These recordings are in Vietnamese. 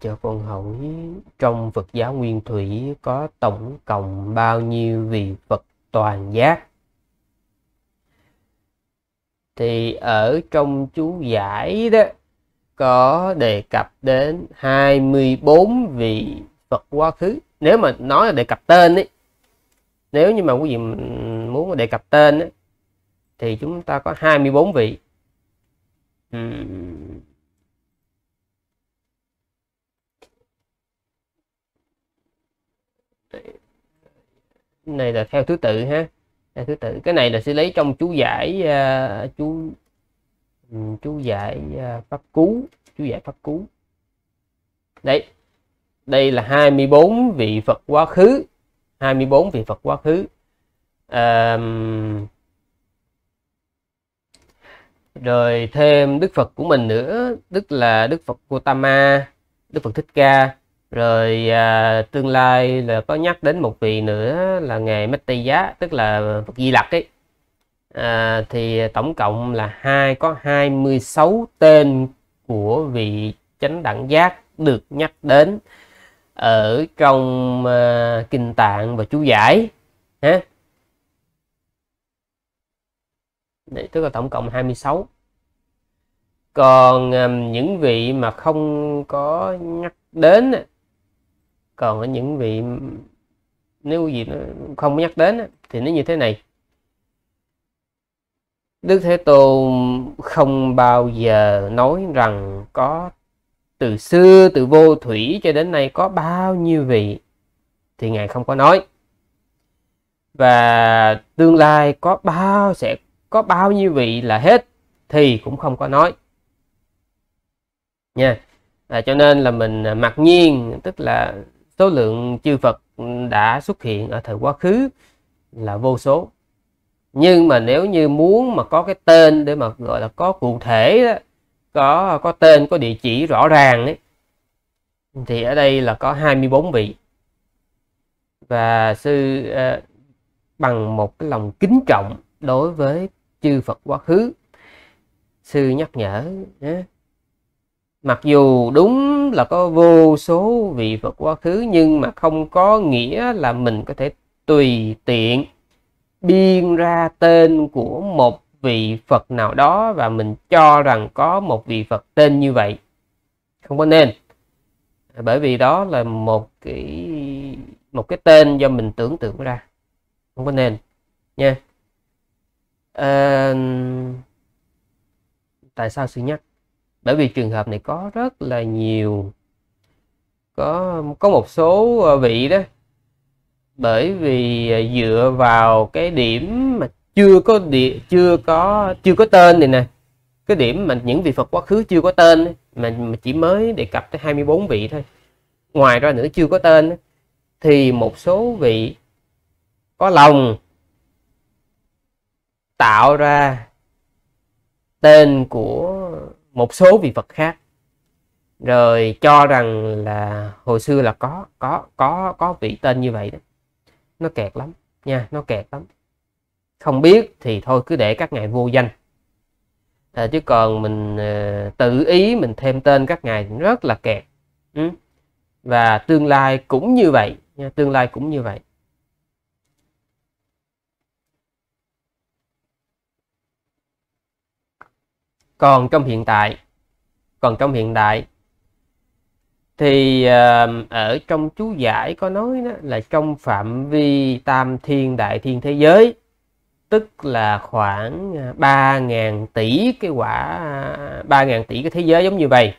cho con hỏi trong Phật giáo Nguyên Thủy có tổng cộng bao nhiêu vị Phật toàn giác? Thì ở trong chú giải đó có đề cập đến 24 vị Phật quá khứ. Nếu mà nói là đề cập tên ấy, nếu như mà quý vị muốn đề cập tên ấy, thì chúng ta có 24 vị. Uhm này là theo thứ tự ha theo thứ tự cái này là sẽ lấy trong chú giải uh, chú ừ, chú giải uh, pháp cú chú giải pháp cú đấy đây là 24 vị Phật quá khứ 24 vị Phật quá khứ à, rồi thêm Đức Phật của mình nữa tức là Đức Phật Gautama Đức Phật Thích Ca rồi à, tương lai là có nhắc đến một vị nữa là ngài Tây giá tức là Phật Di Lặc ấy à, thì tổng cộng là hai có 26 tên của vị chánh đẳng giác được nhắc đến ở trong à, kinh tạng và chú giải ha Đấy, tức là tổng cộng 26 còn à, những vị mà không có nhắc đến còn ở những vị nếu gì nó không nhắc đến thì nó như thế này Đức Thế Tôn không bao giờ nói rằng có từ xưa từ vô thủy cho đến nay có bao nhiêu vị thì ngài không có nói và tương lai có bao sẽ có bao nhiêu vị là hết thì cũng không có nói nha à, cho nên là mình à, mặc nhiên tức là số lượng chư Phật đã xuất hiện ở thời quá khứ là vô số nhưng mà nếu như muốn mà có cái tên để mà gọi là có cụ thể đó, có có tên có địa chỉ rõ ràng ấy, thì ở đây là có 24 vị và sư uh, bằng một cái lòng kính trọng đối với chư Phật quá khứ sư nhắc nhở mặc dù đúng là có vô số vị Phật quá khứ nhưng mà không có nghĩa là mình có thể tùy tiện biên ra tên của một vị Phật nào đó và mình cho rằng có một vị Phật tên như vậy không có nên bởi vì đó là một cái một cái tên do mình tưởng tượng ra không có nên nha à, tại sao sự nhắc bởi vì trường hợp này có rất là nhiều có có một số ờ, vị đó bởi vì ờ, dựa vào cái điểm mà chưa có địa chưa có chưa có tên này nè cái điểm mà những vị Phật quá khứ chưa có tên mà chỉ mới đề cập tới 24 vị thôi ngoài ra nữa chưa có tên thì một số vị có lòng tạo ra tên của một số vị Phật khác rồi cho rằng là hồi xưa là có có có có vị tên như vậy đó nó kẹt lắm nha nó kẹt lắm không biết thì thôi cứ để các ngài vô danh à, chứ còn mình ờ, tự ý mình thêm tên các ngài rất là kẹt ừ. và tương lai cũng như vậy nha tương lai cũng như vậy còn trong hiện tại còn trong hiện đại thì ờ, ở trong chú giải có nói đó là trong phạm vi tam thiên đại thiên thế giới tức là khoảng 3.000 ờ, tỷ cái quả 3.000 ờ, tỷ cái thế giới giống như vậy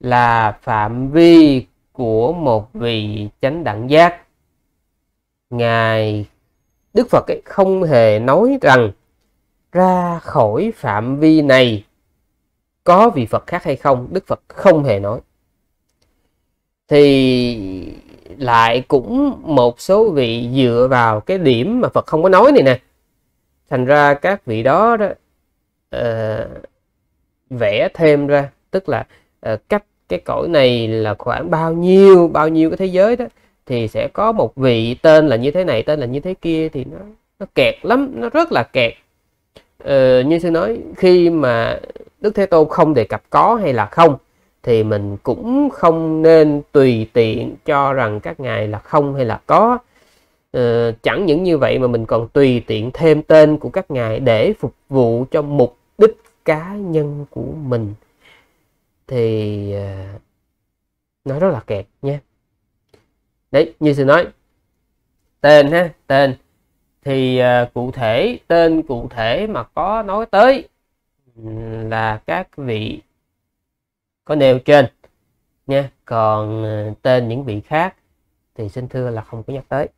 là phạm vi của một vị chánh đẳng giác ngài Đức Phật ấy không hề nói rằng ra khỏi phạm vi này có vị Phật khác hay không Đức Phật không hề nói thì lại cũng một số vị dựa vào cái điểm mà Phật không có nói này nè thành ra các vị đó đó uh, vẽ thêm ra tức là uh, cách cái cõi này là khoảng bao nhiêu bao nhiêu cái thế giới đó thì sẽ có một vị tên là như thế này tên là như thế kia thì nó nó kẹt lắm nó rất là kẹt Ờ, như sư nói khi mà đức thế tôn không đề cập có hay là không thì mình cũng không nên tùy tiện cho rằng các ngài là không hay là có ờ, chẳng những như vậy mà mình còn tùy tiện thêm tên của các ngài để phục vụ cho mục đích cá nhân của mình thì ờ, nó rất là kẹt nha đấy như sư nói tên ha tên thì à, cụ thể tên cụ thể mà có nói tới là các vị có nêu trên nha còn à, tên những vị khác thì xin thưa là không có nhắc tới